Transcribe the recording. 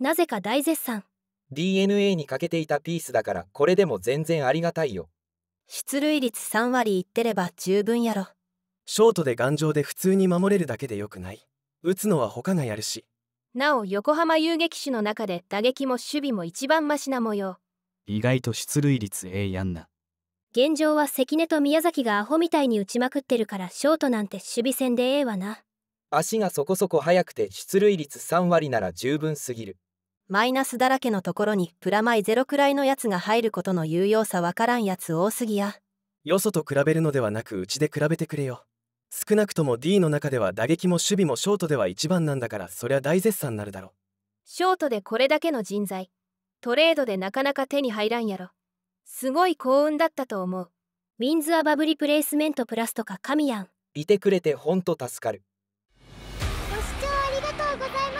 なぜか大絶賛 DNA に欠けていたピースだからこれでも全然ありがたいよ出塁率3割いってれば十分やろショートで頑丈で普通に守れるだけでよくない打つのは他がやるしなお横浜遊撃手の中で打撃も守備も一番マシな模様意外と出塁率ええやんな現状は関根と宮崎がアホみたいに打ちまくってるからショートなんて守備戦でええわな足がそこそこ速くて出塁率3割なら十分すぎるマイナスだらけのところにプラマイゼロくらいのやつが入ることの有用さわからんやつ多すぎやよそと比べるのではなくうちで比べてくれよ少なくとも D の中では打撃も守備もショートでは一番なんだからそりゃ大絶賛なるだろショートでこれだけの人材トレードでなかなか手に入らんやろすごい幸運だったと思うウィンズアバブリプレイスメントプラスとか神やんいてくれてほんと助かるご視聴ありがとうございます